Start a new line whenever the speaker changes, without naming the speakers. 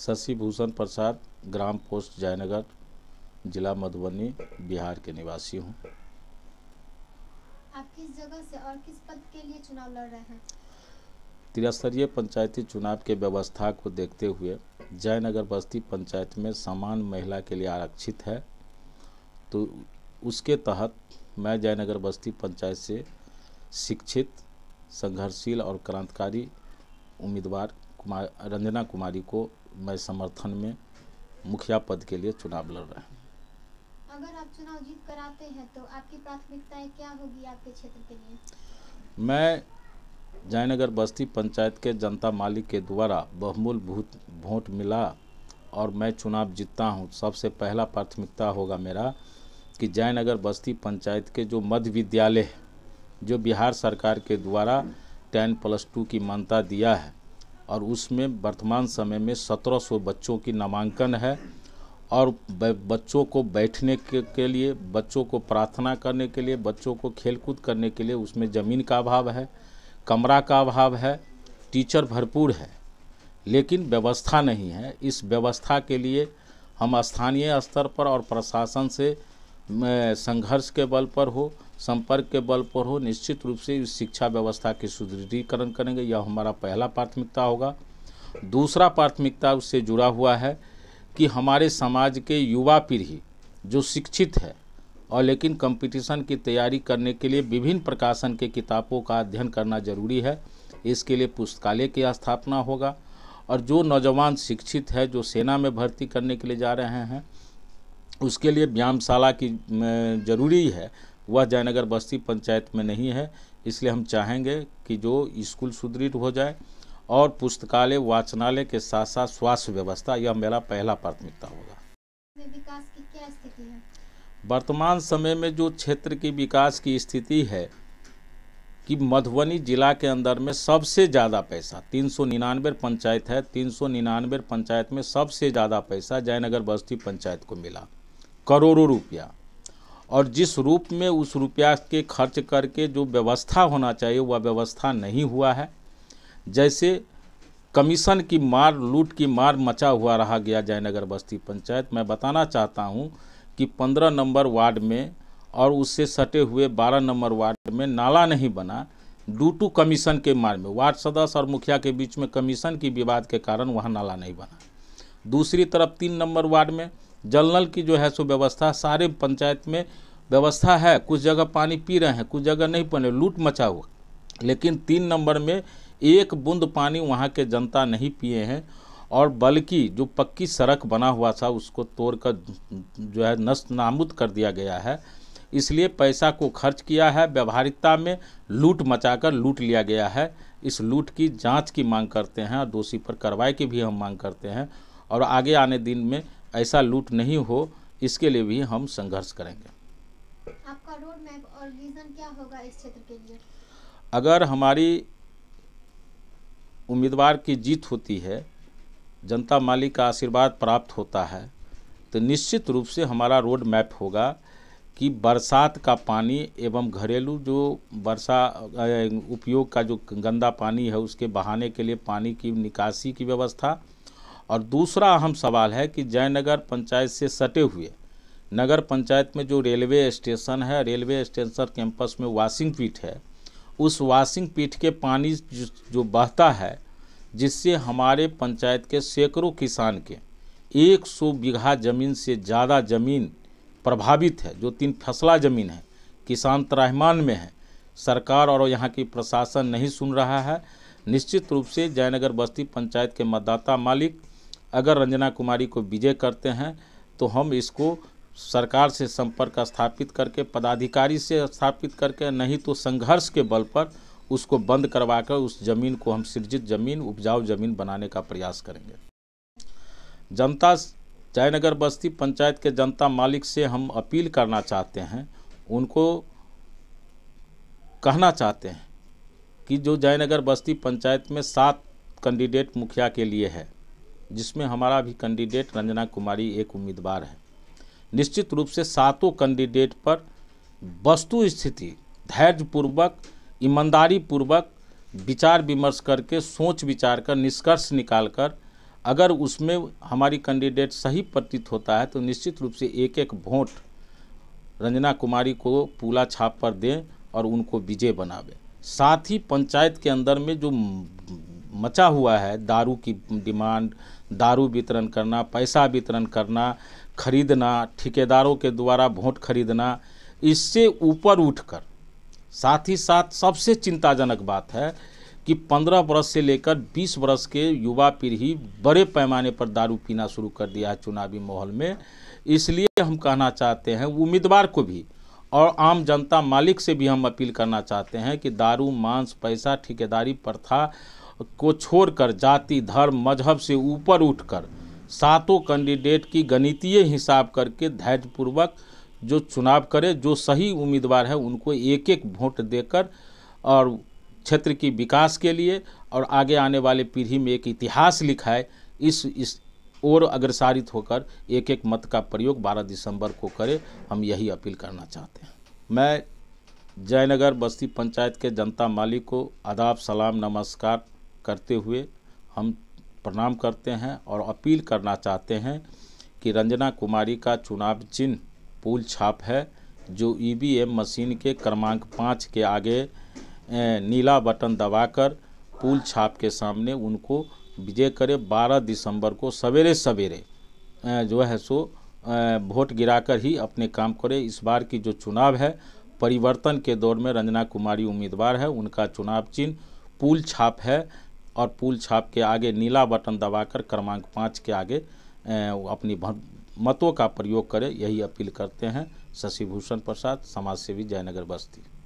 शशिभूषण प्रसाद ग्राम पोस्ट जयनगर जिला मधुबनी बिहार के निवासी हूँ आप किस जगह से और किस पद के लिए चुनाव लड़ रहे हैं त्रिस्तरीय पंचायती चुनाव के व्यवस्था को देखते हुए जयनगर बस्ती पंचायत में समान महिला के लिए आरक्षित है तो उसके तहत मैं जयनगर बस्ती पंचायत से शिक्षित संघर्षशील और क्रांतिकारी उम्मीदवार कुमार रंजना कुमारी को मैं समर्थन में मुखिया पद के लिए चुनाव लड़ रहे हैं अगर आप चुनाव जीत कर आते हैं तो आपकी प्राथमिकताएं क्या होगी आपके क्षेत्र के लिए मैं जयनगर बस्ती पंचायत के जनता मालिक के द्वारा बहुमूल भूत वोट मिला और मैं चुनाव जीतता हूं सबसे पहला प्राथमिकता होगा मेरा कि जयनगर बस्ती पंचायत के जो मध्य विद्यालय जो बिहार सरकार के द्वारा टेन प्लस टू की मान्यता दिया है और उसमें वर्तमान समय में 1700 बच्चों की नामांकन है और बच्चों को बैठने के, के लिए बच्चों को प्रार्थना करने के लिए बच्चों को खेलकूद करने के लिए उसमें ज़मीन का अभाव है कमरा का अभाव है टीचर भरपूर है लेकिन व्यवस्था नहीं है इस व्यवस्था के लिए हम स्थानीय स्तर पर और प्रशासन से संघर्ष के बल पर हो संपर्क के बल पर हो निश्चित रूप से इस शिक्षा व्यवस्था के सुदृढ़ीकरण करेंगे यह हमारा पहला प्राथमिकता होगा दूसरा प्राथमिकता उससे जुड़ा हुआ है कि हमारे समाज के युवा पीढ़ी जो शिक्षित है और लेकिन कंपटीशन की तैयारी करने के लिए विभिन्न प्रकाशन के किताबों का अध्ययन करना जरूरी है इसके लिए पुस्तकालय की स्थापना होगा और जो नौजवान शिक्षित है जो सेना में भर्ती करने के लिए जा रहे हैं उसके लिए व्यायामशाला की ज़रूरी है वह जयनगर बस्ती पंचायत में नहीं है इसलिए हम चाहेंगे कि जो स्कूल सुदृढ़ हो जाए और पुस्तकालय वाचनालय के साथ साथ स्वास्थ्य व्यवस्था यह मेरा पहला प्राथमिकता होगा विकास की क्या स्थिति है वर्तमान समय में जो क्षेत्र की विकास की स्थिति है कि मधुबनी जिला के अंदर में सबसे ज़्यादा पैसा तीन सौ निन्यानवे पंचायत है तीन सौ निन्यानवे पंचायत में सबसे ज़्यादा पैसा जयनगर बस्ती पंचायत को मिला करोड़ों रुपया और जिस रूप में उस रुपया के खर्च करके जो व्यवस्था होना चाहिए वह व्यवस्था नहीं हुआ है जैसे कमीशन की मार लूट की मार मचा हुआ रहा गया जयनगर बस्ती पंचायत मैं बताना चाहता हूँ कि पंद्रह नंबर वार्ड में और उससे सटे हुए बारह नंबर वार्ड में नाला नहीं बना डू टू कमीशन के मार में वार्ड सदस्य और मुखिया के बीच में कमीशन की विवाद के कारण वहाँ नाला नहीं बना दूसरी तरफ तीन नंबर वार्ड में जल नल की जो है सो व्यवस्था सारे पंचायत में व्यवस्था है कुछ जगह पानी पी रहे हैं कुछ जगह नहीं पी लूट मचा हुआ लेकिन तीन नंबर में एक बूंद पानी वहाँ के जनता नहीं पिए हैं और बल्कि जो पक्की सड़क बना हुआ था उसको तोड़ कर जो है नष्ट नामुद कर दिया गया है इसलिए पैसा को खर्च किया है व्यवहारिकता में लूट मचाकर लूट लिया गया है इस लूट की जांच की मांग करते हैं और दोषी पर कार्रवाई की भी हम मांग करते हैं और आगे आने दिन में ऐसा लूट नहीं हो इसके लिए भी हम संघर्ष करेंगे आपका रोड मैप और विजन क्या होगा इस क्षेत्र के लिए अगर हमारी उम्मीदवार की जीत होती है जनता मालिक का आशीर्वाद प्राप्त होता है तो निश्चित रूप से हमारा रोड मैप होगा कि बरसात का पानी एवं घरेलू जो वर्षा उपयोग का जो गंदा पानी है उसके बहाने के लिए पानी की निकासी की व्यवस्था और दूसरा अहम सवाल है कि जयनगर पंचायत से सटे हुए नगर पंचायत में जो रेलवे स्टेशन है रेलवे स्टेशन कैंपस में वाशिंग पीठ है उस वाशिंग पीठ के पानी जो बहता है जिससे हमारे पंचायत के सैकड़ों किसान के 100 बीघा ज़मीन से ज़्यादा ज़मीन प्रभावित है जो तीन फसला ज़मीन है किसान त्राहमान में है सरकार और यहाँ की प्रशासन नहीं सुन रहा है निश्चित रूप से जयनगर बस्ती पंचायत के मतदाता मालिक अगर रंजना कुमारी को विजय करते हैं तो हम इसको सरकार से संपर्क स्थापित करके पदाधिकारी से स्थापित करके नहीं तो संघर्ष के बल पर उसको बंद करवा कर उस जमीन को हम सृजित जमीन उपजाऊ जमीन बनाने का प्रयास करेंगे जनता जयनगर बस्ती पंचायत के जनता मालिक से हम अपील करना चाहते हैं उनको कहना चाहते हैं कि जो जयनगर बस्ती पंचायत में सात कैंडिडेट मुखिया के लिए है जिसमें हमारा भी कैंडिडेट रंजना कुमारी एक उम्मीदवार है निश्चित रूप से सातों कैंडिडेट पर वस्तु स्थिति धैर्यपूर्वक ईमानदारीपूर्वक विचार विमर्श करके सोच विचार कर निष्कर्ष निकाल कर अगर उसमें हमारी कैंडिडेट सही प्रतीत होता है तो निश्चित रूप से एक एक वोट रंजना कुमारी को पूला छाप पर दें और उनको विजय बनावें साथ ही पंचायत के अंदर में जो मचा हुआ है दारू की डिमांड दारू वितरण करना पैसा वितरण करना खरीदना ठेकेदारों के द्वारा वोट खरीदना इससे ऊपर उठकर साथ ही साथ सबसे चिंताजनक बात है कि 15 बरस से लेकर 20 बरस के युवा पीढ़ी बड़े पैमाने पर दारू पीना शुरू कर दिया है चुनावी माहौल में इसलिए हम कहना चाहते हैं उम्मीदवार को भी और आम जनता मालिक से भी हम अपील करना चाहते हैं कि दारू मांस पैसा ठेकेदारी प्रथा को छोड़कर जाति धर्म मजहब से ऊपर उठकर सातों कैंडिडेट की गणितीय हिसाब करके धैर्यपूर्वक जो चुनाव करे जो सही उम्मीदवार है उनको एक एक वोट देकर और क्षेत्र की विकास के लिए और आगे आने वाले पीढ़ी में एक इतिहास लिखाए इस इस और अग्रसारित होकर एक एक मत का प्रयोग 12 दिसंबर को करें हम यही अपील करना चाहते हैं मैं जयनगर बस्ती पंचायत के जनता मालिक को आदाब सलाम नमस्कार करते हुए हम प्रणाम करते हैं और अपील करना चाहते हैं कि रंजना कुमारी का चुनाव चिन्ह पुल छाप है जो ईवीएम e मशीन के क्रमांक पाँच के आगे नीला बटन दबाकर पुल छाप के सामने उनको विजय करे 12 दिसंबर को सवेरे सवेरे जो है सो वोट गिराकर ही अपने काम करे इस बार की जो चुनाव है परिवर्तन के दौर में रंजना कुमारी उम्मीदवार है उनका चुनाव चिन्ह पुल छाप है और पुल छाप के आगे नीला बटन दबाकर क्रमांक पाँच के आगे अपनी मतों का प्रयोग करें यही अपील करते हैं शशिभूषण प्रसाद समाजसेवी जयनगर बस्ती